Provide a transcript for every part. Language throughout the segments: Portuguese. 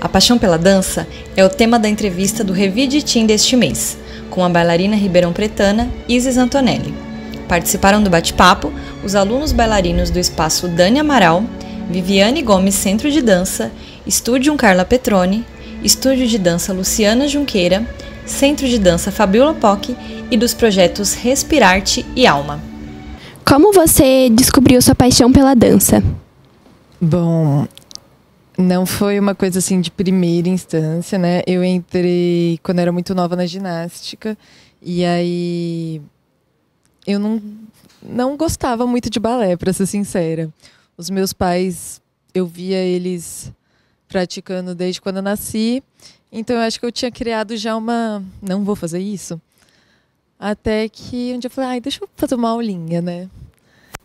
A paixão pela dança é o tema da entrevista do Revide Team deste mês, com a bailarina ribeirão-pretana Isis Antonelli. Participaram do bate-papo os alunos bailarinos do espaço Dani Amaral, Viviane Gomes Centro de Dança, Estúdio Carla Petroni, Estúdio de Dança Luciana Junqueira, Centro de Dança Fabiola Poc e dos projetos Respirarte e Alma. Como você descobriu sua paixão pela dança? Bom, não foi uma coisa assim de primeira instância, né? Eu entrei quando era muito nova na ginástica e aí eu não não gostava muito de balé, para ser sincera. Os meus pais, eu via eles praticando desde quando eu nasci. Então eu acho que eu tinha criado já uma não vou fazer isso. Até que um dia eu falei, ai, deixa eu fazer uma aulinha, né?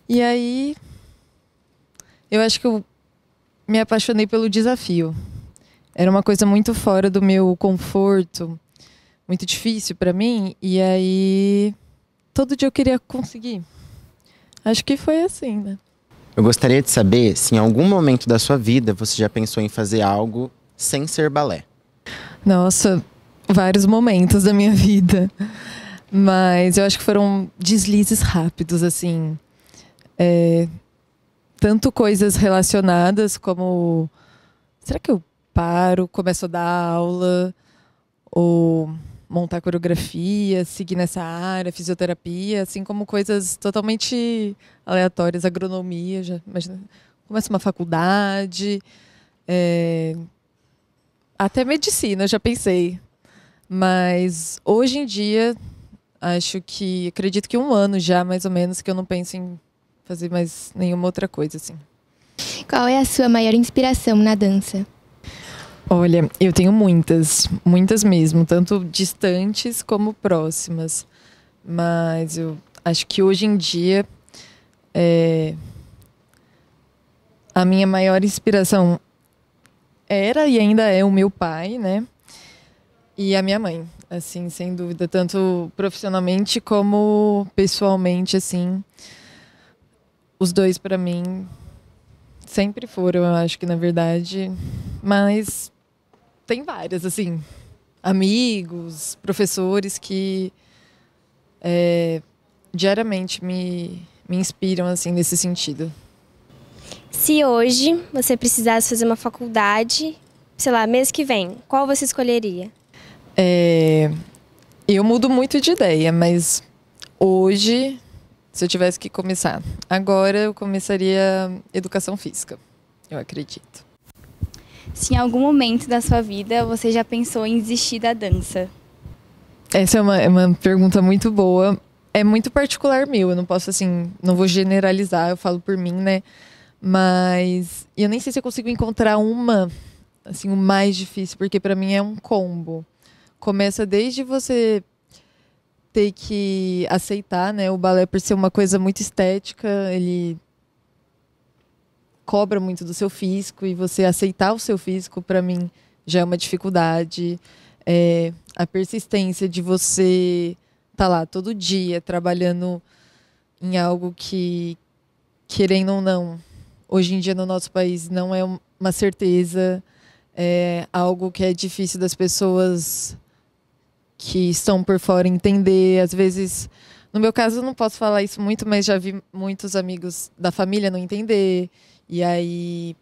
E aí eu acho que eu me apaixonei pelo desafio. Era uma coisa muito fora do meu conforto, muito difícil para mim, e aí todo dia eu queria conseguir. Acho que foi assim, né? Eu gostaria de saber se em algum momento da sua vida você já pensou em fazer algo sem ser balé. Nossa, vários momentos da minha vida. Mas eu acho que foram deslizes rápidos, assim. É, tanto coisas relacionadas como será que eu paro, começo a dar aula ou montar coreografia, seguir nessa área, fisioterapia, assim como coisas totalmente aleatórias, agronomia, já, imagina, começo uma faculdade, é, até medicina, já pensei. Mas hoje em dia, acho que, acredito que um ano já, mais ou menos, que eu não penso em fazer mais nenhuma outra coisa, assim. Qual é a sua maior inspiração na dança? Olha, eu tenho muitas, muitas mesmo, tanto distantes como próximas. Mas eu acho que hoje em dia é, a minha maior inspiração era e ainda é o meu pai, né? E a minha mãe, assim, sem dúvida, tanto profissionalmente como pessoalmente, assim os dois para mim sempre foram, eu acho que na verdade, mas tem várias assim, amigos, professores que é, diariamente me, me inspiram assim nesse sentido. Se hoje você precisasse fazer uma faculdade, sei lá, mês que vem, qual você escolheria? É, eu mudo muito de ideia, mas hoje se eu tivesse que começar agora, eu começaria educação física, eu acredito. Se em algum momento da sua vida você já pensou em desistir da dança? Essa é uma, é uma pergunta muito boa. É muito particular meu, eu não posso, assim, não vou generalizar, eu falo por mim, né? Mas eu nem sei se eu consigo encontrar uma, assim, o mais difícil, porque para mim é um combo. Começa desde você ter que aceitar, né? O balé por ser uma coisa muito estética, ele cobra muito do seu físico e você aceitar o seu físico para mim já é uma dificuldade. É, a persistência de você estar tá lá todo dia trabalhando em algo que querendo ou não, hoje em dia no nosso país não é uma certeza, é algo que é difícil das pessoas que estão por fora entender. Às vezes, no meu caso, eu não posso falar isso muito, mas já vi muitos amigos da família não entender. E aí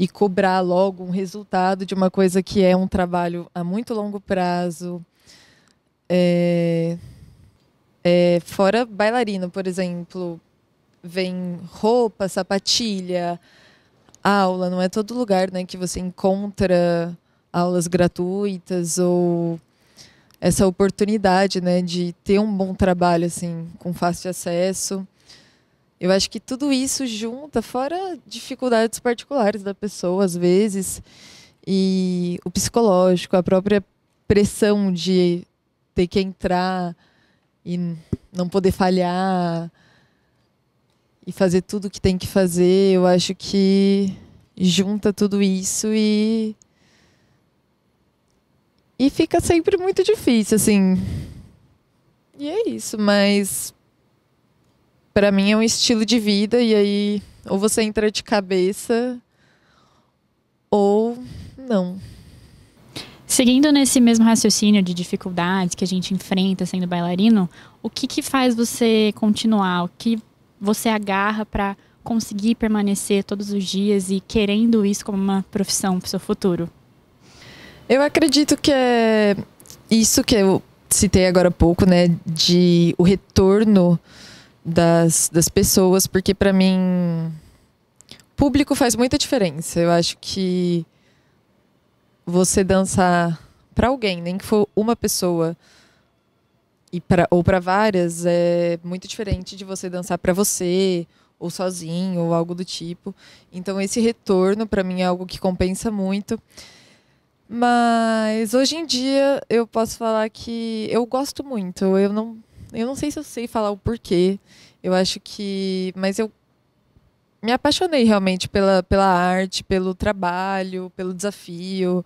e cobrar logo um resultado de uma coisa que é um trabalho a muito longo prazo. É, é, fora bailarino, por exemplo, vem roupa, sapatilha, aula. Não é todo lugar né, que você encontra aulas gratuitas ou essa oportunidade, né, de ter um bom trabalho assim, com fácil acesso. Eu acho que tudo isso junta, fora dificuldades particulares da pessoa às vezes, e o psicológico, a própria pressão de ter que entrar e não poder falhar e fazer tudo o que tem que fazer, eu acho que junta tudo isso e e fica sempre muito difícil, assim. E é isso, mas para mim é um estilo de vida e aí ou você entra de cabeça ou não. Seguindo nesse mesmo raciocínio de dificuldades que a gente enfrenta sendo bailarino, o que que faz você continuar? O que você agarra para conseguir permanecer todos os dias e querendo isso como uma profissão para o seu futuro? Eu acredito que é isso que eu citei agora há pouco, né? De o retorno das, das pessoas, porque para mim público faz muita diferença. Eu acho que você dançar para alguém, nem que for uma pessoa e pra, ou para várias, é muito diferente de você dançar para você ou sozinho ou algo do tipo. Então esse retorno para mim é algo que compensa muito. Mas hoje em dia eu posso falar que eu gosto muito. Eu não, eu não sei se eu sei falar o porquê. Eu acho que. Mas eu me apaixonei realmente pela, pela arte, pelo trabalho, pelo desafio,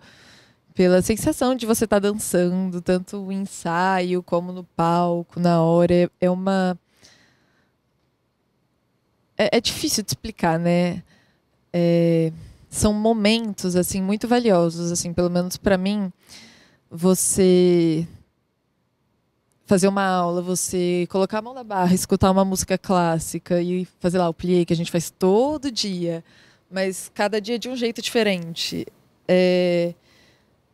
pela sensação de você estar tá dançando, tanto o ensaio como no palco, na hora. É, é uma. É, é difícil de explicar, né? É são momentos assim muito valiosos, assim, pelo menos para mim, você fazer uma aula, você colocar a mão na barra, escutar uma música clássica e fazer lá o plié que a gente faz todo dia, mas cada dia de um jeito diferente. É,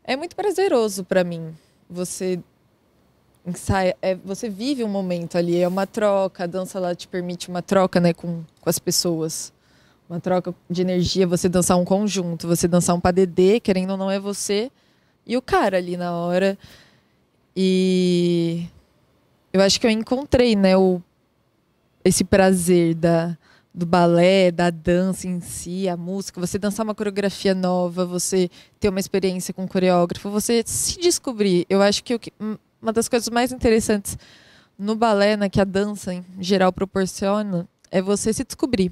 é muito prazeroso para mim. Você ensaia, é, você vive um momento ali, é uma troca, a dança lá te permite uma troca, né, com, com as pessoas uma troca de energia, você dançar um conjunto, você dançar um padedê, querendo ou não é você e o cara ali na hora. E eu acho que eu encontrei, né, o, esse prazer da, do balé, da dança em si, a música, você dançar uma coreografia nova, você ter uma experiência com um coreógrafo, você se descobrir. Eu acho que, que hum, uma das coisas mais interessantes no balé, né, que a dança em geral proporciona, é você se descobrir.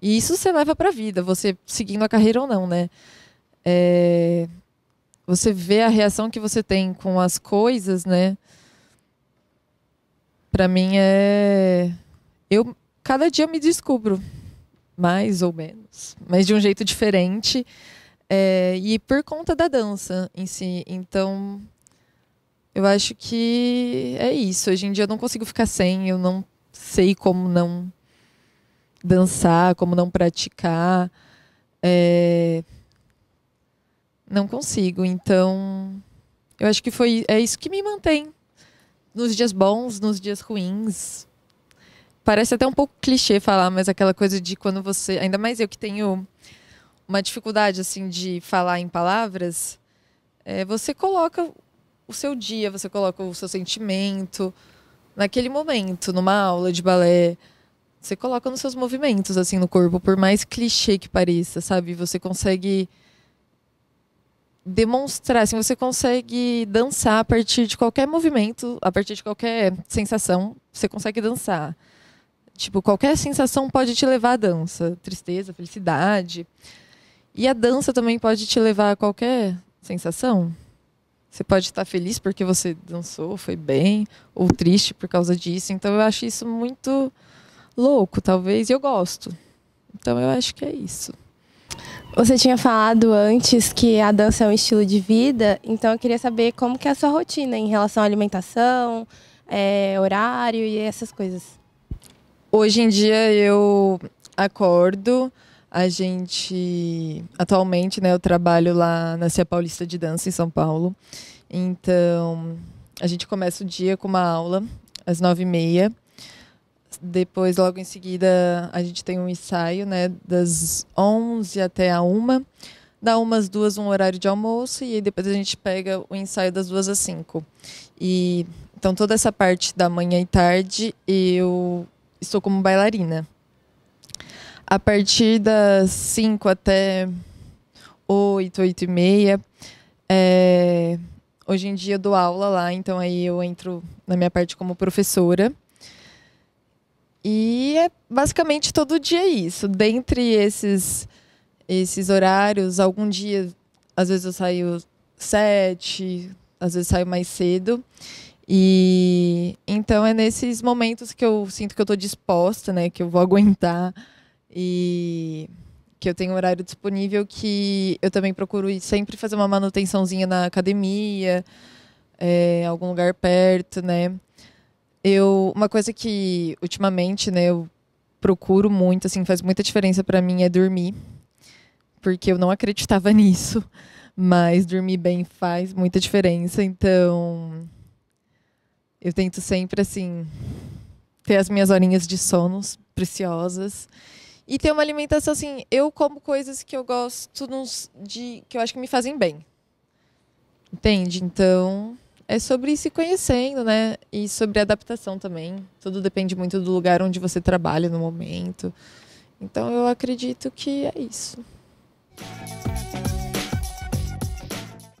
E isso você leva para a vida, você seguindo a carreira ou não, né? É... Você vê a reação que você tem com as coisas, né? Para mim é. Eu cada dia me descubro, mais ou menos, mas de um jeito diferente. É... E por conta da dança em si. Então, eu acho que é isso. Hoje em dia eu não consigo ficar sem, eu não sei como não dançar, como não praticar. É... Não consigo. Então, eu acho que foi é isso que me mantém nos dias bons, nos dias ruins. Parece até um pouco clichê falar, mas aquela coisa de quando você, ainda mais eu que tenho uma dificuldade assim de falar em palavras, é, você coloca o seu dia, você coloca o seu sentimento naquele momento, numa aula de balé, você coloca nos seus movimentos, assim, no corpo, por mais clichê que pareça, sabe? Você consegue demonstrar, assim, você consegue dançar a partir de qualquer movimento, a partir de qualquer sensação, você consegue dançar. Tipo, qualquer sensação pode te levar à dança. Tristeza, felicidade. E a dança também pode te levar a qualquer sensação. Você pode estar feliz porque você dançou, foi bem, ou triste por causa disso. Então eu acho isso muito louco, talvez, e eu gosto. Então eu acho que é isso. Você tinha falado antes que a dança é um estilo de vida, então eu queria saber como que é a sua rotina em relação à alimentação, é, horário e essas coisas. Hoje em dia eu acordo, a gente atualmente, né, eu trabalho lá na Cia Paulista de Dança em São Paulo. Então, a gente começa o dia com uma aula às nove e meia. Depois, logo em seguida, a gente tem um ensaio, né? Das 11 até a 1. Dá umas duas, um horário de almoço. E depois a gente pega o ensaio das duas às 5. E, então, toda essa parte da manhã e tarde, eu estou como bailarina. A partir das 5 até 8, 8 e meia, é... hoje em dia eu dou aula lá. Então, aí eu entro na minha parte como professora. E é basicamente todo dia isso. Dentre esses, esses horários, algum dia, às vezes eu saio sete, às vezes saio mais cedo. E então é nesses momentos que eu sinto que eu estou disposta, né, que eu vou aguentar e que eu tenho um horário disponível que eu também procuro sempre fazer uma manutençãozinha na academia, é, algum lugar perto, né? Eu, uma coisa que ultimamente, né, eu procuro muito, assim, faz muita diferença para mim é dormir. Porque eu não acreditava nisso, mas dormir bem faz muita diferença, então eu tento sempre assim ter as minhas horinhas de sonos preciosas e ter uma alimentação assim, eu como coisas que eu gosto de que eu acho que me fazem bem. Entende? Então, é sobre se conhecendo, né? E sobre adaptação também. Tudo depende muito do lugar onde você trabalha no momento. Então eu acredito que é isso.